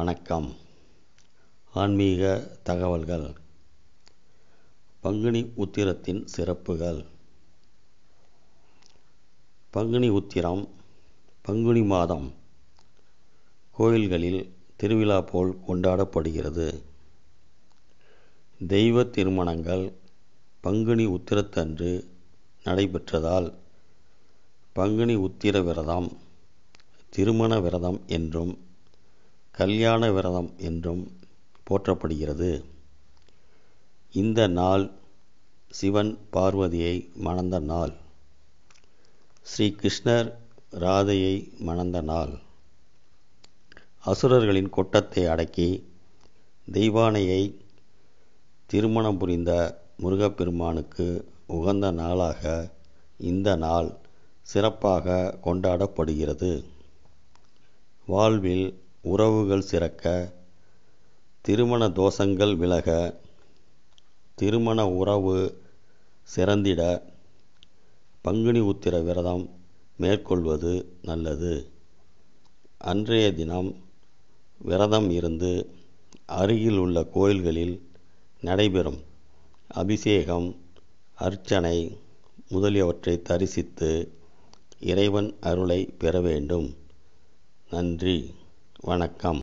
வணக்கம் ஆன்மீக தகவல்கள் பங்குனி உத்திரத்தின் சிறப்புகள் பங்குனி உத்திரம் பங்குனி மாதம் கோயில்களில் திருவிழா போல் கொண்டாடப்படுகிறது தெய்வ திருமணங்கள் பங்குனி உத்திரத்தன்று நடைபெற்றதால் பங்குனி உத்திர விரதம் திருமண விரதம் என்றும் கல்யாண விரதம் என்றும் போற்றப்படுகிறது இந்த நாள் சிவன் பார்வதியை மணந்த நாள் ஸ்ரீகிருஷ்ணர் ராதையை மணந்த நாள் அசுரர்களின் கொட்டத்தை அடக்கி தெய்வானையை திருமணம் புரிந்த முருகப்பெருமானுக்கு உகந்த நாளாக இந்த நாள் சிறப்பாக கொண்டாடப்படுகிறது வாழ்வில் உறவுகள் சிறக்க திருமண தோஷங்கள் விலக திருமண உறவு சிறந்திட பங்குனி உத்திர விரதம் மேற்கொள்வது நல்லது அன்றைய தினம் விரதம் இருந்து அருகில் உள்ள கோயில்களில் நடைபெறும் அபிஷேகம் அர்ச்சனை முதலியவற்றை தரிசித்து இறைவன் அருளை பெற வேண்டும் நன்றி வணக்கம்